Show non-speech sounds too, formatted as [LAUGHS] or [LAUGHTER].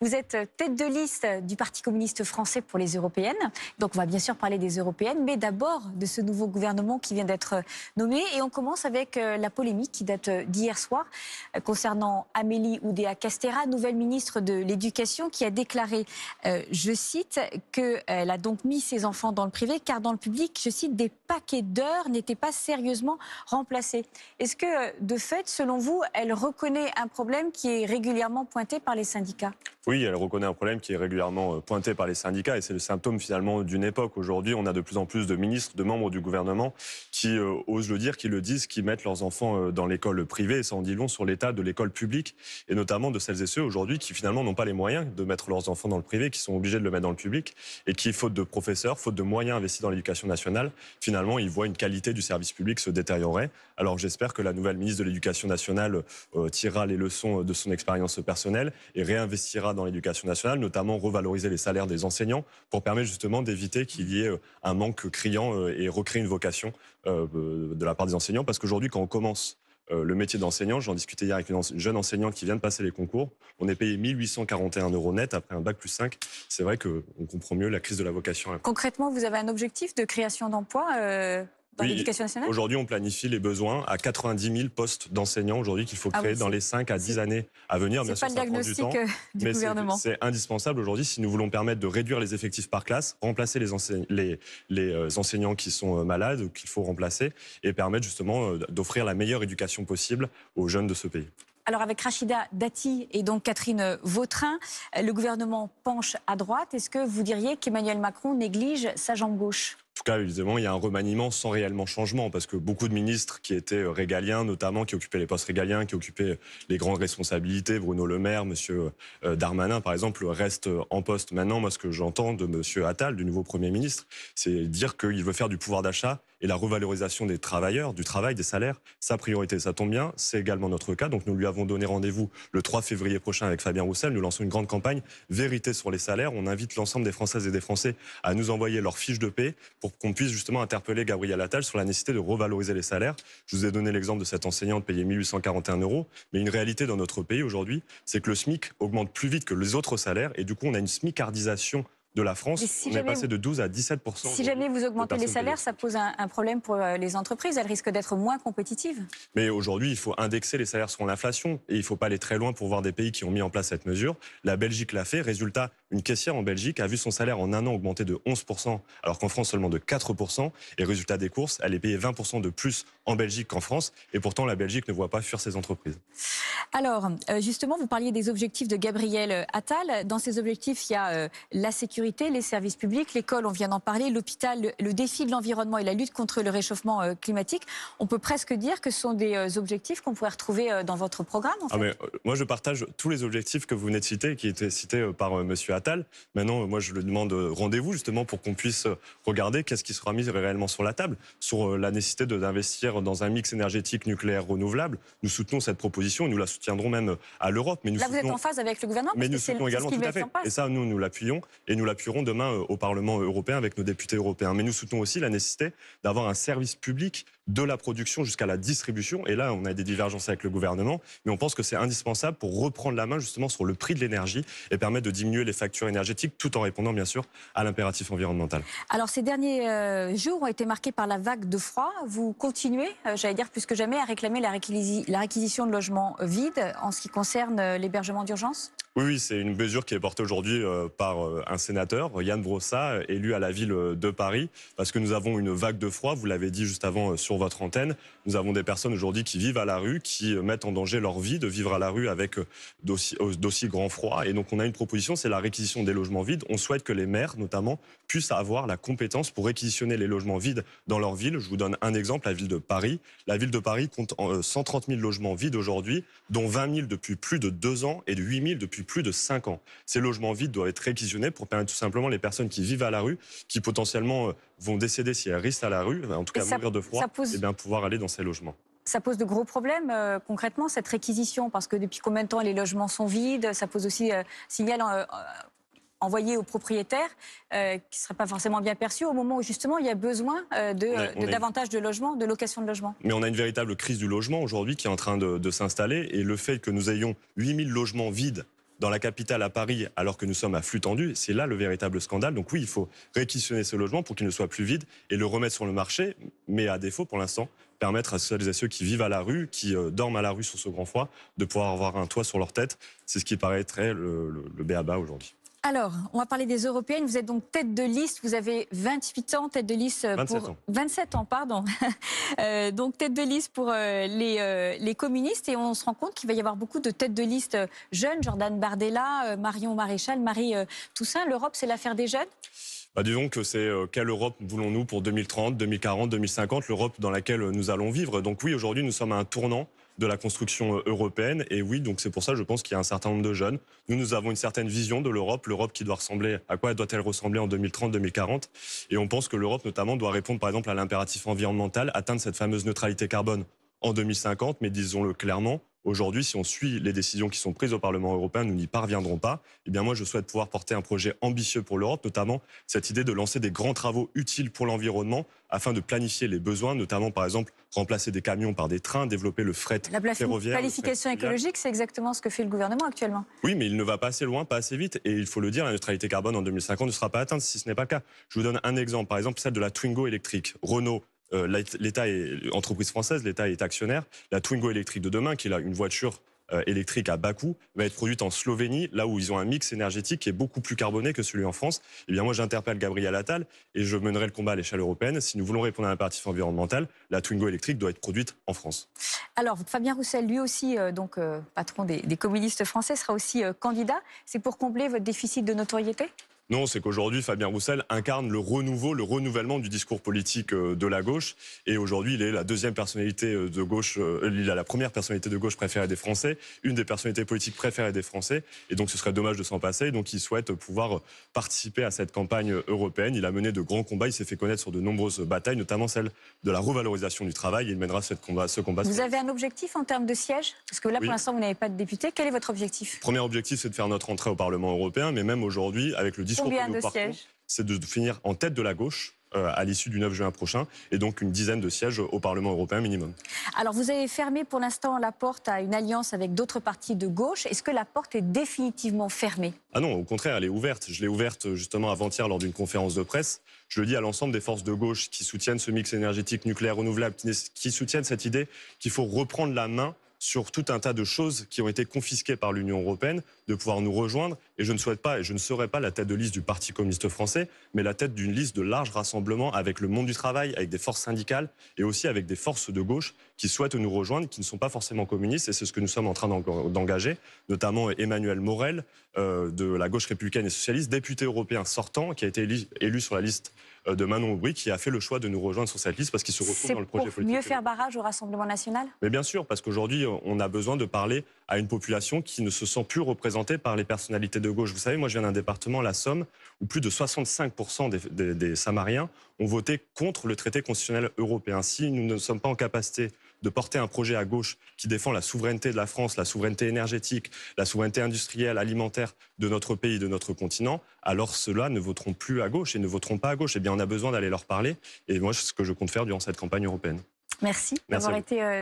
Vous êtes tête de liste du Parti communiste français pour les européennes. Donc on va bien sûr parler des européennes, mais d'abord de ce nouveau gouvernement qui vient d'être nommé. Et on commence avec euh, la polémique qui date euh, d'hier soir euh, concernant Amélie Oudéa-Castera, nouvelle ministre de l'Éducation, qui a déclaré, je cite, qu'elle a donc mis ses enfants dans le privé, car dans le public, je cite, des paquet d'heures n'était pas sérieusement remplacé. Est-ce que, de fait, selon vous, elle reconnaît un problème qui est régulièrement pointé par les syndicats oui, elle reconnaît un problème qui est régulièrement euh, pointé par les syndicats et c'est le symptôme finalement d'une époque. Aujourd'hui, on a de plus en plus de ministres, de membres du gouvernement qui euh, osent le dire, qui le disent, qui mettent leurs enfants euh, dans l'école privée et ça en dit long sur l'état de l'école publique et notamment de celles et ceux aujourd'hui qui finalement n'ont pas les moyens de mettre leurs enfants dans le privé, qui sont obligés de le mettre dans le public et qui, faute de professeurs, faute de moyens investis dans l'éducation nationale, finalement, ils voient une qualité du service public se détériorer. Alors j'espère que la nouvelle ministre de l'Éducation nationale tirera les leçons de son expérience personnelle et réinvestira dans dans l'éducation nationale, notamment revaloriser les salaires des enseignants pour permettre justement d'éviter qu'il y ait euh, un manque criant euh, et recréer une vocation euh, de la part des enseignants. Parce qu'aujourd'hui, quand on commence le métier d'enseignant, j'en discutais hier avec une, jeune enseignante qui vient de passer les concours, on est payé 1841 euros net après un bac plus 5. C'est vrai qu'on comprend mieux la crise de la vocation. Concrètement, vous avez un objectif de création d'emplois Aujourd'hui, on planifie les besoins à 90 000 postes d'enseignants aujourd'hui qu'il faut ah créer dans les 5 à 10 années à venir. pas diagnostic euh, du, gouvernement. C'est indispensable aujourd'hui si nous voulons permettre de réduire les effectifs par classe, remplacer les, les, les euh, enseignants qui sont euh, malades ou qu'il faut remplacer et permettre justement d'offrir la meilleure éducation possible aux jeunes de ce pays. Alors avec Rachida Dati et donc Catherine Vautrin, le gouvernement penche à droite. Est-ce que vous diriez qu'Emmanuel Macron néglige sa jambe gauche tout cas, évidemment, il y a un remaniement sans réellement changement, parce que beaucoup de ministres qui étaient euh, régaliens, notamment, qui occupaient les postes régaliens, qui occupaient les grandes responsabilités, Bruno Le Maire, M. Euh, Darmanin, par exemple, restent euh, en poste. Maintenant, moi, ce que j'entends de M. Attal, du nouveau Premier ministre, c'est dire qu'il veut faire du pouvoir d'achat et la revalorisation des travailleurs, du travail, des salaires, sa priorité. Ça tombe bien, c'est également notre cas. Donc nous lui avons donné rendez-vous le 3 février prochain avec Fabien Roussel. Nous lançons une grande campagne Vérité sur les salaires. On invite l'ensemble des Françaises et des Français à nous envoyer leur fiche de paix pour pour qu'on puisse justement interpeller Gabriel Attal sur la nécessité de revaloriser les salaires. Je vous ai donné l'exemple de cette enseignante payée 1841 euros, mais une réalité dans notre pays aujourd'hui, c'est que le SMIC augmente plus vite que les autres salaires, et du coup, on a une smicardisation de la France. qui on est passé de 12 à 17 Si jamais vous augmentez les salaires, ça pose un, un, problème pour euh, les entreprises. Elles risquent d'être moins compétitives. Mais aujourd'hui, il faut indexer les salaires sur l'inflation et il ne faut pas aller très loin pour voir des pays qui ont mis en place cette mesure. La Belgique l'a fait. Résultat, une caissière en Belgique a vu son salaire en un an augmenter de 11%, alors qu'en France seulement de 4%. Et résultat des courses, elle est payée 20% de plus en Belgique qu'en France. Et pourtant, la Belgique ne voit pas fuir ses entreprises. Alors, euh, justement, vous parliez des objectifs de Gabriel euh, Attal. Dans ces objectifs, il y a euh, la sécurité, les services publics, l'école, on vient d'en parler, l'hôpital, le défi de l'environnement et la lutte contre le réchauffement climatique. On peut presque dire que ce sont des objectifs qu'on pourrait retrouver dans votre programme. Ah, moi, je partage tous les objectifs que vous venez de citer, qui étaient cités par Monsieur Attal. Maintenant, moi, je le demande euh, rendez-vous justement pour qu'on puisse euh, regarder qu'est-ce qui sera mis réellement sur la table, sur euh, la nécessité d'investir dans un mix énergétique nucléaire renouvelable. Nous soutenons cette proposition et nous la soutiendrons même à l'Europe. Mais nous Là, vous êtes en phase avec le gouvernement Mais nous soutenons également tout à fait. Et ça, nous, nous l'appuyons et nous l'appuierons demain au Parlement européen avec nos députés européens. Mais nous soutenons aussi la nécessité d'avoir un service public de la production jusqu'à la distribution. Et là, on a des divergences avec le gouvernement, mais on pense que c'est indispensable pour reprendre la main justement sur le prix de l'énergie et permettre de diminuer les factures énergétiques tout en répondant bien sûr à l'impératif environnemental. Alors ces derniers euh, jours ont été marqués par la vague de froid. Vous continuez, euh, j'allais dire plus que jamais, à réclamer la, la réquisition de logements vides en ce qui concerne euh, l'hébergement d'urgence oui, oui c'est une mesure qui est portée aujourd'hui par un sénateur, Yann Brossa, élu à la ville de Paris, parce que nous avons une vague de froid, vous l'avez dit juste avant sur votre antenne. Nous avons des personnes aujourd'hui qui vivent à la rue, qui euh, mettent en danger leur vie de vivre à la rue avec euh, euh, d'aussi, grand froid. Et donc on a une proposition, c'est la réquisition des logements vides. On souhaite que les maires, notamment, puissent avoir la compétence pour réquisitionner les logements vides dans leur ville. Je vous donne un exemple, la ville de Paris. La ville de Paris compte 130 000 logements vides aujourd'hui, dont 20 000 depuis plus de deux ans et 8 000 depuis plus de cinq ans. Ces logements vides doivent être réquisitionnés pour permettre tout simplement les personnes qui vivent à la rue, qui potentiellement vont décéder si elles risquent à la rue, en tout cas mourir de froid, et eh bien pouvoir aller dans ces logements. Ça pose de gros problèmes euh, concrètement, cette réquisition, parce que depuis combien de temps les logements sont vides Ça pose aussi euh, signal euh, envoyé aux propriétaires qui ne serait pas forcément bien perçu, au moment où justement il y a besoin de, davantage de logements, de location de logements. Mais on a une véritable crise du logement aujourd'hui qui est en train de, de s'installer et le fait que nous ayons 8000 logements vides dans la capitale à Paris alors que nous sommes à flux tendu. C'est là le véritable scandale. Donc oui, il faut réquisitionner ce logement pour qu'il ne soit plus vide et le remettre sur le marché, mais à défaut pour l'instant, permettre à celles et ceux qui vivent à la rue, qui euh, dorment à la rue sur ce grand froid, de pouvoir avoir un toit sur leur tête. C'est ce qui paraîtrait le, le, le BABA aujourd'hui. Alors, on va parler des européennes. Vous êtes donc tête de liste. Vous avez 28 ans, tête de liste euh, pour 27 ans, 27 ans pardon. [LAUGHS] Euh, donc tête de liste pour euh, les, communistes et on se rend compte qu'il va y avoir beaucoup de têtes de liste jeunes. Jordan Bardella, Marion Maréchal, Marie Toussaint. L'Europe, c'est l'affaire des jeunes. Bah disons que c'est quelle Europe voulons-nous pour 2030, 2040, 2050, l'Europe dans laquelle nous allons vivre. Donc oui, aujourd'hui, nous sommes à un tournant de la construction euh, européenne. Et oui, donc c'est pour ça, je pense qu'il y a un certain nombre de jeunes. Nous, nous avons une certaine vision de l'Europe, l'Europe qui doit ressembler, à quoi doit-elle ressembler en 2030-2040 Et on pense que l'Europe, notamment, doit répondre, par exemple, à l'impératif environnemental, atteindre cette fameuse neutralité carbone en 2050, mais disons-le clairement, Aujourd'hui, si on suit les décisions qui sont prises au Parlement européen, nous n'y parviendrons pas. Eh bien, moi, je souhaite pouvoir porter un projet ambitieux pour l'Europe, notamment cette idée de lancer des grands travaux utiles pour l'environnement afin de planifier les besoins, notamment, par exemple, remplacer des camions par des trains, développer le fret ferroviaire. La planification écologique, c'est exactement ce que fait le gouvernement actuellement. Oui, mais il ne va pas assez loin, pas assez vite. Et il faut le dire, la neutralité carbone en 2050 ne sera pas atteinte si ce n'est pas le cas. Je vous donne un exemple, par exemple, celle de la Twingo électrique. Renault euh, l'État est entreprise française, l'État est actionnaire. La Twingo électrique de demain, qui est là une voiture euh, électrique à bas coût va être produite en Slovénie, là où ils ont un mix énergétique qui est beaucoup plus carboné que celui en France. Eh bien, moi, j'interpelle Gabriel Attal et je mènerai le combat à l'échelle européenne. Si nous voulons répondre à un parti environnemental, la Twingo électrique doit être produite en France. Alors, Fabien Roussel, lui aussi, euh, donc patron des, communistes français, sera aussi candidat. C'est pour combler votre déficit de notoriété non, c'est qu'aujourd'hui, Fabien Roussel incarne le renouveau, le renouvellement du discours politique euh, de la gauche. Et aujourd'hui, il est la deuxième personnalité euh, de gauche, euh, il a la première personnalité de gauche préférée des Français, une des personnalités politiques préférées des Français. Et donc, ce serait dommage de s'en passer. Donc, il souhaite pouvoir participer à cette campagne européenne. Il a mené de grands combats. Il s'est fait connaître sur de nombreuses batailles, notamment celle de la revalorisation du travail. Il mènera cette combat, ce combat. Vous avez un objectif en termes de siège Parce que là, pour l'instant, vous n'avez pas de député. Quel est votre objectif Premier objectif, c'est de faire notre entrée au Parlement européen. Mais même aujourd'hui, avec le discours Combien c'est de finir en tête de la gauche euh, à l'issue du 9 juin prochain, et donc une dizaine de sièges au Parlement européen minimum. Alors vous avez fermé pour l'instant la porte à une alliance avec d'autres partis de gauche. Est-ce que la porte est définitivement fermée Ah non, au contraire, elle est ouverte. Je l'ai ouverte justement avant-hier lors d'une conférence de presse. Je le dis à l'ensemble des forces de gauche qui soutiennent ce mix énergétique nucléaire renouvelable, qui soutiennent cette idée qu'il faut reprendre la main sur tout un tas de choses qui ont été confisquées par l'Union européenne, de pouvoir nous rejoindre. Et je ne souhaite pas, et je ne serai pas la tête de liste du Parti communiste français, mais la tête d'une liste de large rassemblements avec le monde du travail, avec des forces syndicales et aussi avec des forces de gauche qui souhaitent nous rejoindre, qui ne sont pas forcément communistes. Et c'est ce que nous sommes en train d'engager, notamment Emmanuel Morel euh, de la gauche républicaine et socialiste, député européen sortant, qui a été élu, sur la liste euh, de Manon Aubry qui a fait le choix de nous rejoindre sur cette liste parce qu'il se retrouve dans le projet politique. mieux faire barrage au Rassemblement national Mais bien sûr, parce qu'aujourd'hui, on a besoin de parler à une population qui ne se sent plus représentée par les personnalités de gauche. Vous savez, moi je viens d'un département, la Somme, où plus de 65% des, des, Samariens ont voté contre le traité constitutionnel européen. Si nous ne sommes pas en capacité de porter un projet à gauche qui défend la souveraineté de la France, la souveraineté énergétique, la souveraineté industrielle, alimentaire de notre pays, de notre continent, alors ceux-là ne voteront plus à gauche et ne voteront pas à gauche. Eh bien, on a besoin d'aller leur parler. Et moi, c'est ce que je compte faire durant cette campagne européenne. Merci, Merci d'avoir été. Euh,